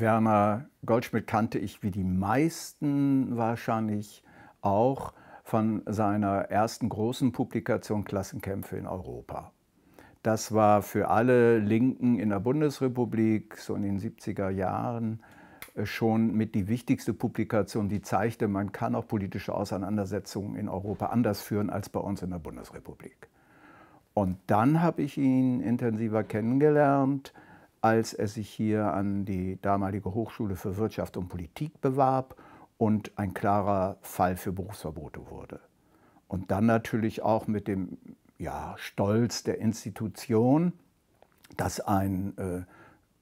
Werner Goldschmidt kannte ich wie die meisten wahrscheinlich auch von seiner ersten großen Publikation Klassenkämpfe in Europa. Das war für alle Linken in der Bundesrepublik so in den 70er Jahren äh, schon mit die wichtigste Publikation, die zeigte, man kann auch politische Auseinandersetzungen in Europa anders führen als bei uns in der Bundesrepublik. Und dann habe ich ihn intensiver kennengelernt als er sich hier an die damalige Hochschule für Wirtschaft und Politik bewarb und ein klarer Fall für Berufsverbote wurde. Und dann natürlich auch mit dem ja, Stolz der Institution, dass ein äh,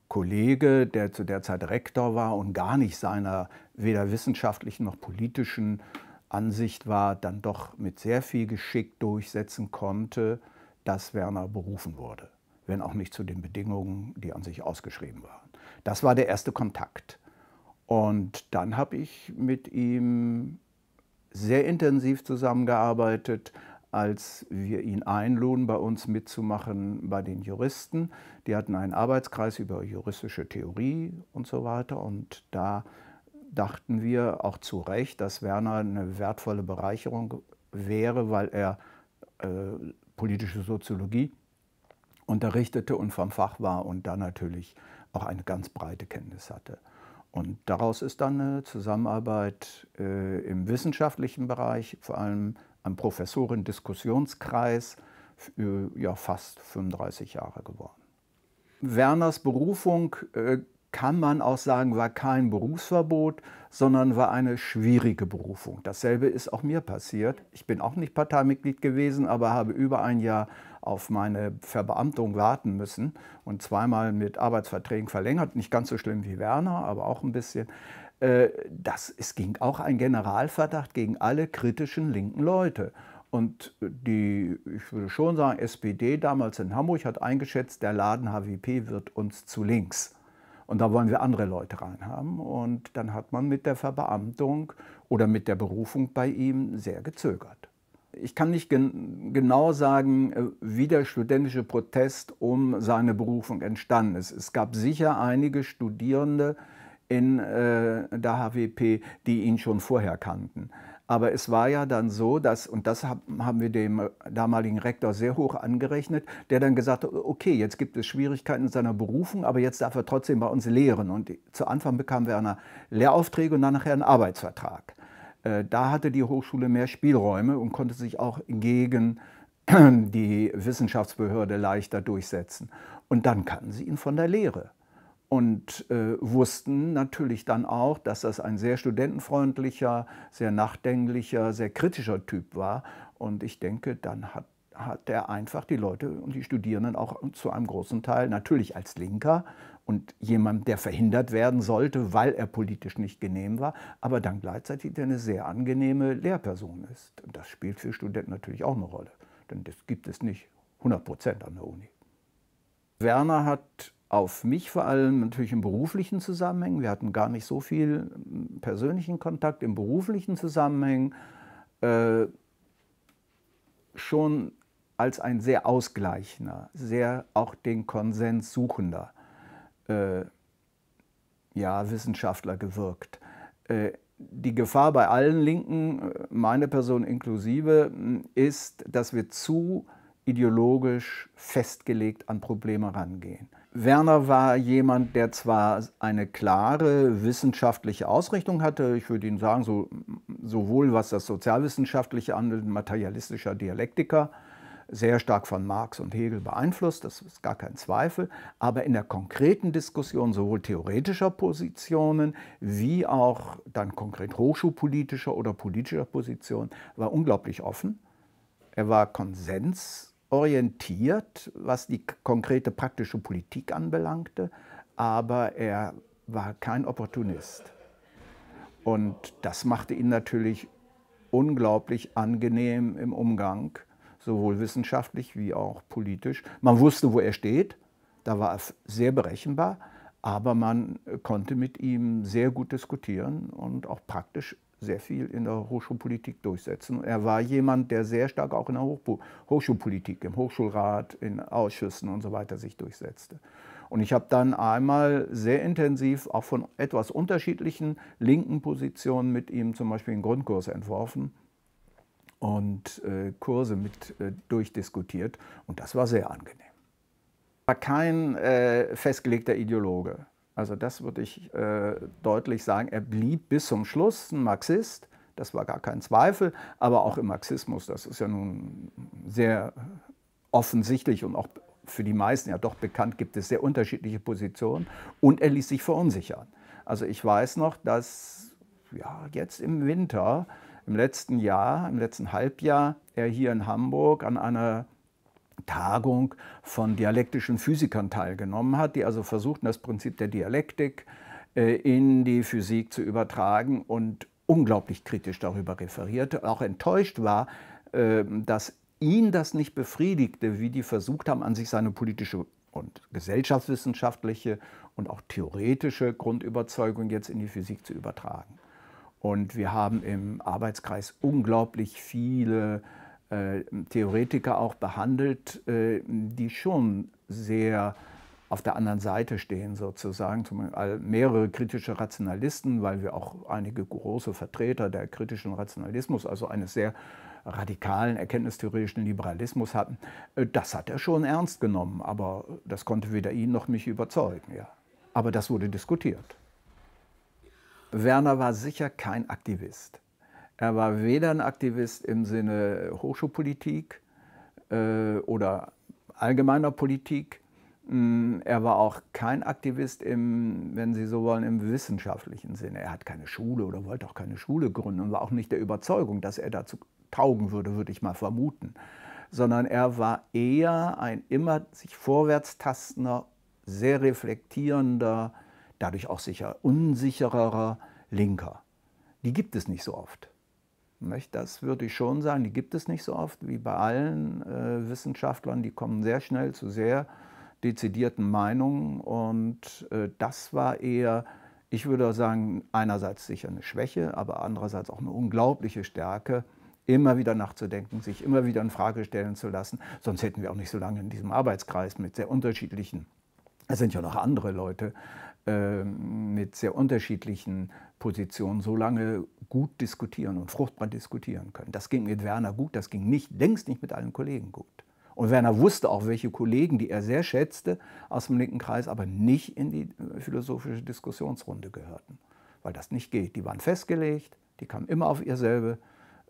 Kollege, der zu der Zeit Rektor war und gar nicht seiner weder wissenschaftlichen noch politischen Ansicht war, dann doch mit sehr viel Geschick durchsetzen konnte, dass Werner berufen wurde wenn auch nicht zu den Bedingungen, die an sich ausgeschrieben waren. Das war der erste Kontakt. Und dann habe ich mit ihm sehr intensiv zusammengearbeitet, als wir ihn einluden, bei uns mitzumachen bei den Juristen. Die hatten einen Arbeitskreis über juristische Theorie und so weiter. Und da dachten wir auch zu Recht, dass Werner eine wertvolle Bereicherung wäre, weil er äh, politische Soziologie unterrichtete und vom Fach war und da natürlich auch eine ganz breite Kenntnis hatte. Und daraus ist dann eine Zusammenarbeit äh, im wissenschaftlichen Bereich, vor allem am Professorendiskussionskreis, diskussionskreis äh, ja, fast 35 Jahre geworden. Werners Berufung äh, kann man auch sagen, war kein Berufsverbot, sondern war eine schwierige Berufung. Dasselbe ist auch mir passiert. Ich bin auch nicht Parteimitglied gewesen, aber habe über ein Jahr auf meine Verbeamtung warten müssen und zweimal mit Arbeitsverträgen verlängert. Nicht ganz so schlimm wie Werner, aber auch ein bisschen. Äh, das, es ging auch ein Generalverdacht gegen alle kritischen linken Leute. Und die, ich würde schon sagen, SPD damals in Hamburg hat eingeschätzt, der Laden HWP wird uns zu links. Und da wollen wir andere Leute reinhaben. Und dann hat man mit der Verbeamtung oder mit der Berufung bei ihm sehr gezögert. Ich kann nicht gen genau sagen, äh, wie der studentische Protest um seine Berufung entstanden ist. Es gab sicher einige Studierende in äh, der HWP, die ihn schon vorher kannten. Aber es war ja dann so, dass, und das haben wir dem äh, damaligen Rektor sehr hoch angerechnet, der dann gesagt hat, okay, jetzt gibt es Schwierigkeiten in seiner Berufung, aber jetzt darf er trotzdem bei uns lehren. Und zu Anfang bekamen wir eine Lehraufträge und dann nachher einen Arbeitsvertrag. Äh, da hatte die Hochschule mehr Spielräume und konnte sich auch gegen die Wissenschaftsbehörde leichter durchsetzen. Und dann kannten sie ihn von der Lehre und äh, wussten natürlich dann auch, dass das ein sehr studentenfreundlicher, sehr nachdenklicher, sehr kritischer Typ war. Und ich denke, dann hat, hat er einfach die Leute und die Studierenden auch zu einem großen Teil, natürlich als Linker und jemand, der verhindert werden sollte, weil er politisch nicht genehm war, aber dann gleichzeitig eine sehr angenehme Lehrperson ist. Und das spielt für Studenten natürlich auch eine Rolle, denn das gibt es nicht 100 Prozent an der Uni. Werner hat auf mich vor allem natürlich im beruflichen Zusammenhang. Wir hatten gar nicht so viel hm, persönlichen Kontakt im beruflichen Zusammenhang. Äh, schon als ein sehr ausgleichender, sehr auch den Konsens suchender äh, ja, Wissenschaftler gewirkt. Äh, die Gefahr bei allen Linken, äh, meine Person inklusive, hm, ist, dass wir zu ideologisch festgelegt an Probleme rangehen. Werner war jemand, der zwar eine klare wissenschaftliche Ausrichtung hatte, ich würde Ihnen sagen, so, sowohl was das Sozialwissenschaftliche angeht, materialistischer Dialektiker, sehr stark von Marx und Hegel beeinflusst, das ist gar kein Zweifel, aber in der konkreten Diskussion sowohl theoretischer Positionen wie auch dann konkret hochschulpolitischer oder politischer Positionen war unglaublich offen. Er war Konsens orientiert, was die konkrete praktische Politik anbelangte, aber er war kein Opportunist. Und das machte ihn natürlich unglaublich angenehm im Umgang, sowohl wissenschaftlich wie auch politisch. Man wusste, wo er steht, da war er sehr berechenbar, aber man konnte mit ihm sehr gut diskutieren und auch praktisch sehr viel in der Hochschulpolitik durchsetzen. Er war jemand, der sehr stark auch in der Hochschulpolitik, im Hochschulrat, in Ausschüssen und so weiter sich durchsetzte. Und ich habe dann einmal sehr intensiv auch von etwas unterschiedlichen linken Positionen mit ihm zum Beispiel einen Grundkurs entworfen und äh, Kurse mit äh, durchdiskutiert. Und das war sehr angenehm. War kein äh, festgelegter Ideologe. Also das würde ich äh, deutlich sagen. Er blieb bis zum Schluss ein Marxist, das war gar kein Zweifel, aber auch im Marxismus, das ist ja nun sehr offensichtlich und auch für die meisten ja doch bekannt, gibt es sehr unterschiedliche Positionen und er ließ sich verunsichern. Also ich weiß noch, dass ja, jetzt im Winter, im letzten Jahr, im letzten Halbjahr, er hier in Hamburg an einer Tagung von dialektischen Physikern teilgenommen hat, die also versuchten, das Prinzip der Dialektik äh, in die Physik zu übertragen und unglaublich kritisch darüber referierte, auch enttäuscht war, ähm, dass ihn das nicht befriedigte, wie die versucht haben, an sich seine politische und gesellschaftswissenschaftliche und auch theoretische Grundüberzeugung jetzt in die Physik zu übertragen. Und wir haben im Arbeitskreis unglaublich viele äh, Theoretiker auch behandelt, äh, die schon sehr auf der anderen Seite stehen sozusagen, zum Beispiel mehrere kritische Rationalisten, weil wir auch einige große Vertreter der kritischen Rationalismus, also eines sehr radikalen erkenntnistheoretischen Liberalismus hatten. Äh, das hat er schon ernst genommen, aber das konnte weder ihn noch mich überzeugen. Ja. Aber das wurde diskutiert. Werner war sicher kein Aktivist. Er war weder ein Aktivist im Sinne Hochschulpolitik äh, oder allgemeiner Politik. Mm, er war auch kein Aktivist im, wenn Sie so wollen, im wissenschaftlichen Sinne. Er hat keine Schule oder wollte auch keine Schule gründen und war auch nicht der Überzeugung, dass er dazu taugen würde, würde ich mal vermuten. Sondern er war eher ein immer sich vorwärts tastender, sehr reflektierender, dadurch auch sicher unsichererer Linker. Die gibt es nicht so oft. Das würde ich schon sagen, die gibt es nicht so oft wie bei allen äh, Wissenschaftlern. Die kommen sehr schnell zu sehr dezidierten Meinungen. Und äh, das war eher, ich würde sagen, einerseits sicher eine Schwäche, aber andererseits auch eine unglaubliche Stärke, immer wieder nachzudenken, sich immer wieder in Frage stellen zu lassen. Sonst hätten wir auch nicht so lange in diesem Arbeitskreis mit sehr unterschiedlichen, es sind ja noch andere Leute, äh, mit sehr unterschiedlichen Positionen so lange gut diskutieren und fruchtbar diskutieren können. Das ging mit Werner gut, das ging nicht, längst nicht mit allen Kollegen gut. Und Werner wusste auch, welche Kollegen, die er sehr schätzte, aus dem linken Kreis aber nicht in die äh, philosophische Diskussionsrunde gehörten, weil das nicht geht. Die waren festgelegt, die kamen immer auf ihr selbe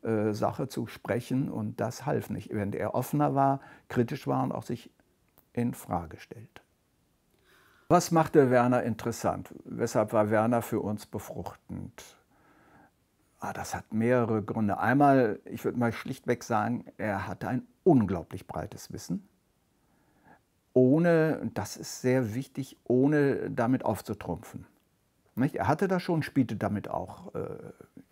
äh, Sache zu sprechen und das half nicht, während er offener war, kritisch war und auch sich in Frage stellte. Was machte Werner interessant? Weshalb war Werner für uns befruchtend? Ah, das hat mehrere Gründe. Einmal, ich würde mal schlichtweg sagen, er hatte ein unglaublich breites Wissen. Ohne, das ist sehr wichtig, ohne damit aufzutrumpfen. Nicht? Er hatte das schon, spielte damit auch äh,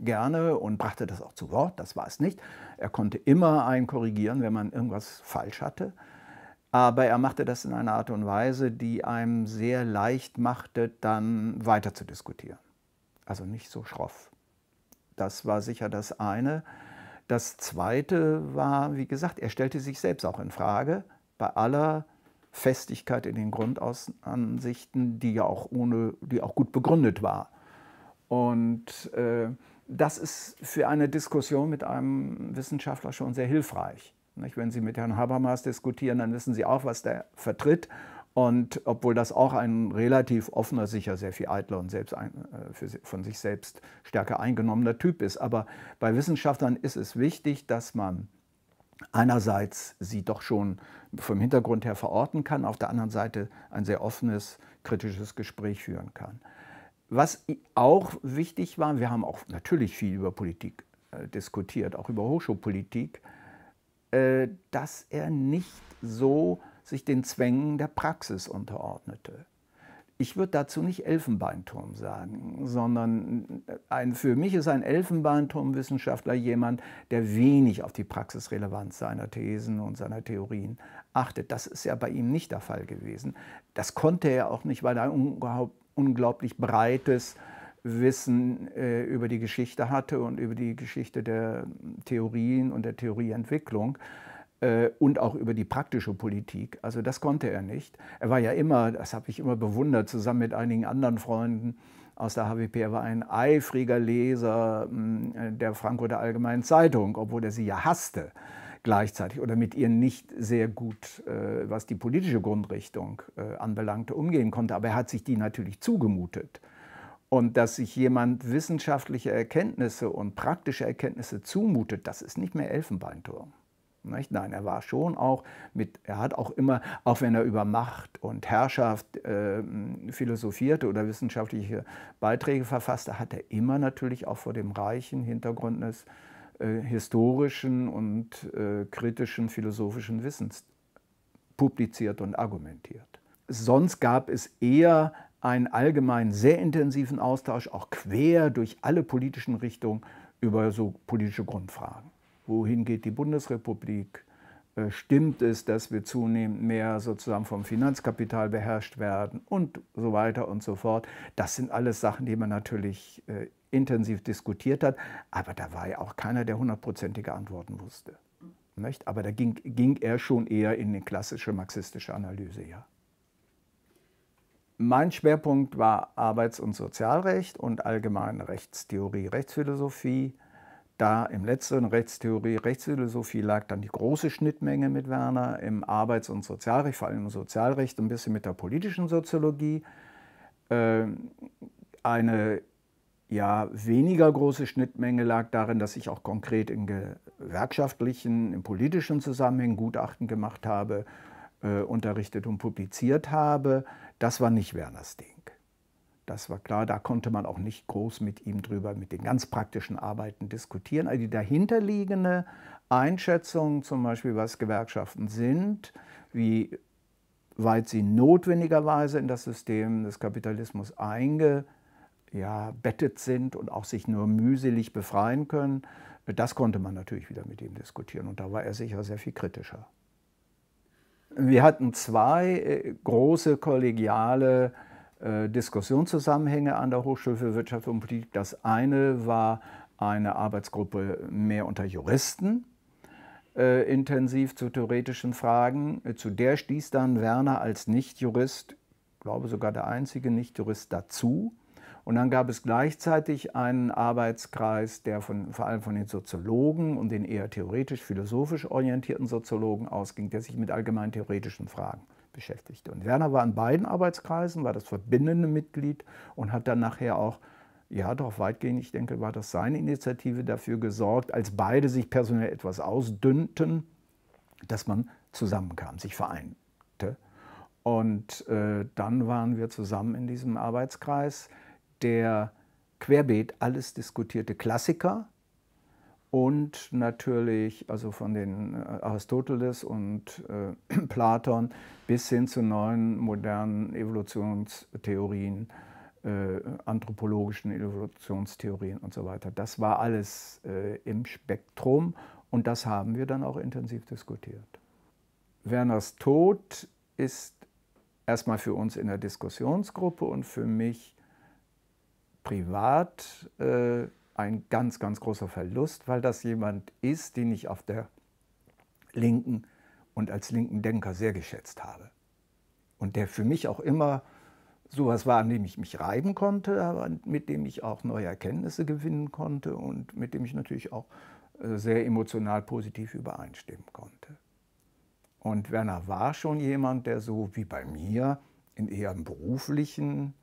gerne und brachte das auch zu Wort, das war es nicht. Er konnte immer einen korrigieren, wenn man irgendwas falsch hatte. Aber er machte das in einer Art und Weise, die einem sehr leicht machte, dann weiter zu diskutieren. Also nicht so schroff. Das war sicher das eine. Das zweite war, wie gesagt, er stellte sich selbst auch in Frage bei aller Festigkeit in den Grundansichten, die ja auch ohne, die auch gut begründet war. Und äh, das ist für eine Diskussion mit einem Wissenschaftler schon sehr hilfreich. Nicht? Wenn Sie mit Herrn Habermas diskutieren, dann wissen Sie auch, was der vertritt und obwohl das auch ein relativ offener, sicher sehr viel eitler und selbst ein, äh, für, von sich selbst stärker eingenommener Typ ist. Aber bei Wissenschaftlern ist es wichtig, dass man einerseits sie doch schon vom Hintergrund her verorten kann, auf der anderen Seite ein sehr offenes, kritisches Gespräch führen kann. Was auch wichtig war, wir haben auch natürlich viel über Politik äh, diskutiert, auch über Hochschulpolitik, äh, dass er nicht so sich den Zwängen der Praxis unterordnete. Ich würde dazu nicht Elfenbeinturm sagen, sondern äh, ein, für mich ist ein Elfenbeinturmwissenschaftler jemand, der wenig auf die Praxisrelevanz seiner Thesen und seiner Theorien achtet. Das ist ja bei ihm nicht der Fall gewesen. Das konnte er auch nicht, weil er ein unglaublich breites Wissen äh, über die Geschichte hatte und über die Geschichte der Theorien und der Theorieentwicklung. Äh, und auch über die praktische Politik. Also das konnte er nicht. Er war ja immer, das habe ich immer bewundert, zusammen mit einigen anderen Freunden aus der HWP, er war ein eifriger Leser mm, äh, der Frankfurter Allgemeinen Zeitung, obwohl er sie ja hasste gleichzeitig oder mit ihr nicht sehr gut, äh, was die politische Grundrichtung anbelangte, umgehen konnte. Aber er hat sich die natürlich zugemutet. Und dass sich jemand wissenschaftliche Erkenntnisse und praktische Erkenntnisse zumutet, das ist nicht mehr Elfenbeinturm. Nicht? Nein, er war schon auch mit, er hat auch immer, auch wenn er über Macht und Herrschaft äh, philosophierte oder wissenschaftliche Beiträge verfasste, hat er immer natürlich auch vor dem reichen Hintergrund des äh, historischen und äh, kritischen philosophischen Wissens publiziert und argumentiert. Sonst gab es eher einen allgemein sehr intensiven Austausch, auch quer durch alle politischen Richtungen über so politische Grundfragen wohin geht die Bundesrepublik? Äh, stimmt es, dass wir zunehmend mehr sozusagen vom Finanzkapital beherrscht werden und so weiter und so fort? Das sind alles Sachen, die man natürlich äh, intensiv diskutiert hat, aber da war ja auch keiner, der hundertprozentige Antworten wusste. Nicht? Aber da ging, ging er schon eher in eine klassische marxistische Analyse, ja. Mein Schwerpunkt war Arbeits- und Sozialrecht und allgemeine Rechtstheorie, Rechtsphilosophie. Da im letzten Rechtstheorie, Rechtsphilosophie lag dann die große Schnittmenge mit Werner, im Arbeits- und Sozialrecht, vor allem im Sozialrecht, ein bisschen mit der politischen Soziologie. Ähm, eine ja weniger große Schnittmenge lag darin, dass ich auch konkret in gewerkschaftlichen, in politischen Zusammenhängen Gutachten gemacht habe, äh, unterrichtet und publiziert habe. Das war nicht Werners Ding. Das war klar, da konnte man auch nicht groß mit ihm drüber, mit den ganz praktischen Arbeiten diskutieren. Also die dahinterliegende Einschätzung, zum Beispiel was Gewerkschaften sind, wie weit sie notwendigerweise in das System des Kapitalismus eingebettet ja, sind und auch sich nur mühselig befreien können, das konnte man natürlich wieder mit ihm diskutieren. Und da war er sicher sehr viel kritischer. Wir hatten zwei äh, große kollegiale äh, Diskussionszusammenhänge an der Hochschule für Wirtschaft und Politik. Das eine war eine Arbeitsgruppe mehr unter Juristen, äh, intensiv zu theoretischen Fragen. Äh, zu der stieß dann Werner als Nichtjurist, glaube sogar der einzige Nichtjurist, dazu. Und dann gab es gleichzeitig einen Arbeitskreis, der von, vor allem von den Soziologen und den eher theoretisch-philosophisch orientierten Soziologen ausging, der sich mit allgemein theoretischen Fragen beschäftigte. Und Werner war in beiden Arbeitskreisen, war das verbindende Mitglied und hat dann nachher auch, ja doch weitgehend, ich denke, war das seine Initiative dafür gesorgt, als beide sich personell etwas ausdünnten, dass man zusammenkam, sich vereinte. Und äh, dann waren wir zusammen in diesem Arbeitskreis, der querbeet alles diskutierte Klassiker und natürlich also von den äh, Aristoteles und äh, Platon bis hin zu neuen modernen Evolutionstheorien, äh, anthropologischen Evolutionstheorien und so weiter. Das war alles äh, im Spektrum und das haben wir dann auch intensiv diskutiert. Werners Tod ist erstmal für uns in der Diskussionsgruppe und für mich privat äh, ein ganz, ganz großer Verlust, weil das jemand ist, den ich auf der linken und als linken Denker sehr geschätzt habe. Und der für mich auch immer sowas war, an dem ich mich reiben konnte, aber mit dem ich auch neue Erkenntnisse gewinnen konnte und mit dem ich natürlich auch äh, sehr emotional positiv übereinstimmen konnte. Und Werner war schon jemand, der so wie bei mir in eher beruflichen,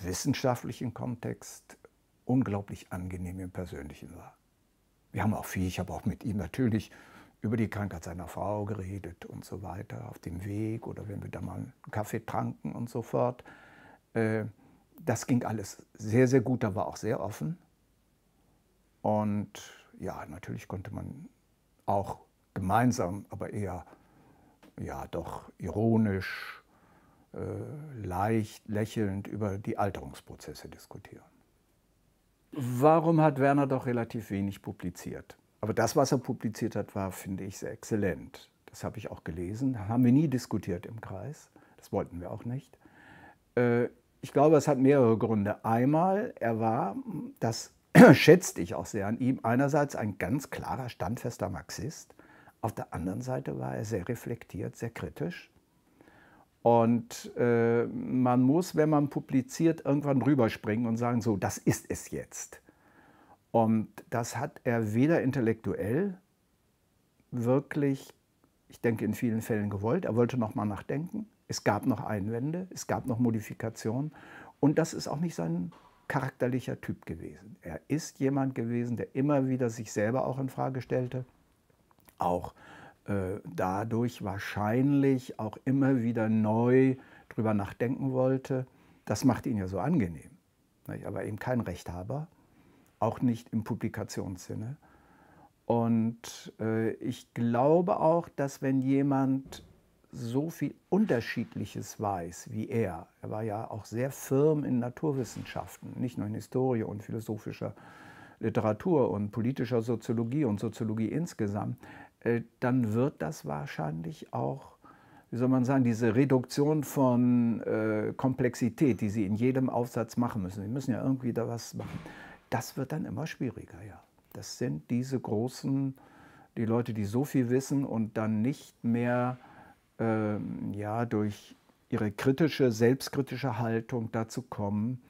wissenschaftlichen Kontext unglaublich angenehm im Persönlichen war. Wir haben auch viel, ich habe auch mit ihm natürlich über die Krankheit seiner Frau geredet und so weiter, auf dem Weg oder wenn wir da mal einen Kaffee tranken und so fort. Äh, das ging alles sehr, sehr gut, da war auch sehr offen. Und ja, natürlich konnte man auch gemeinsam, aber eher ja doch ironisch, äh, leicht lächelnd über die Alterungsprozesse diskutieren. Warum hat Werner doch relativ wenig publiziert? Aber das, was er publiziert hat, war, finde ich, sehr exzellent. Das habe ich auch gelesen. Haben wir nie diskutiert im Kreis. Das wollten wir auch nicht. Äh, ich glaube, es hat mehrere Gründe. Einmal, er war, das schätzte ich auch sehr an ihm, einerseits ein ganz klarer, standfester Marxist. Auf der anderen Seite war er sehr reflektiert, sehr kritisch und äh, man muss, wenn man publiziert, irgendwann rüberspringen und sagen, so, das ist es jetzt. Und das hat er weder intellektuell wirklich, ich denke in vielen Fällen gewollt, er wollte nochmal nachdenken. Es gab noch Einwände, es gab noch Modifikationen. Und das ist auch nicht sein charakterlicher Typ gewesen. Er ist jemand gewesen, der immer wieder sich selber auch in Frage stellte, auch äh, dadurch wahrscheinlich auch immer wieder neu drüber nachdenken wollte. Das macht ihn ja so angenehm. Er war eben kein Rechthaber, auch nicht im Publikationssinne. Und äh, ich glaube auch, dass wenn jemand so viel Unterschiedliches weiß wie er, er war ja auch sehr firm in Naturwissenschaften, nicht nur in Historie und philosophischer Literatur und politischer Soziologie und Soziologie insgesamt, äh, dann wird das wahrscheinlich auch, wie soll man sagen, diese Reduktion von äh, Komplexität, die Sie in jedem Aufsatz machen müssen, Sie müssen ja irgendwie da was machen, das wird dann immer schwieriger, ja. Das sind diese großen, die Leute, die so viel wissen und dann nicht mehr ähm, ja, durch ihre kritische, selbstkritische Haltung dazu kommen,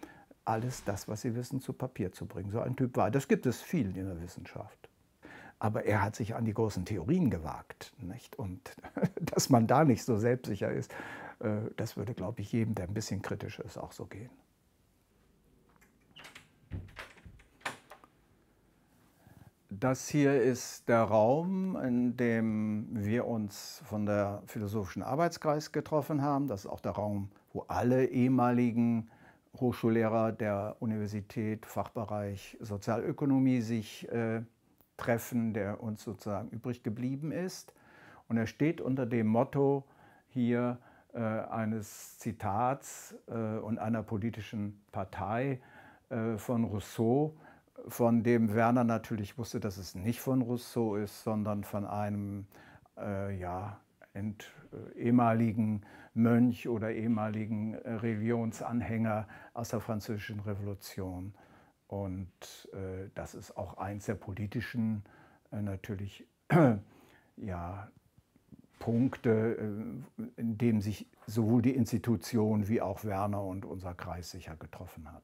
alles das, was sie wissen, zu Papier zu bringen. So ein Typ war. Das gibt es viel in der Wissenschaft aber er hat sich an die großen Theorien gewagt. Nicht? Und dass man da nicht so selbstsicher ist, äh, das würde, glaube ich, jedem, der ein bisschen kritisch ist, auch so gehen. Das hier ist der Raum, in dem wir uns von der Philosophischen Arbeitskreis getroffen haben. Das ist auch der Raum, wo alle ehemaligen Hochschullehrer der Universität, Fachbereich Sozialökonomie sich äh, treffen, der uns sozusagen übrig geblieben ist. Und er steht unter dem Motto hier äh, eines Zitats äh, und einer politischen Partei äh, von Rousseau, von dem Werner natürlich wusste, dass es nicht von Rousseau ist, sondern von einem äh, ja, ent, äh, ehemaligen Mönch oder ehemaligen äh, Religionsanhänger aus der Französischen Revolution. Und äh, das ist auch eins der politischen äh, natürlich ja, Punkte, äh, in dem sich sowohl die Institution wie auch Werner und unser Kreis sicher getroffen hat.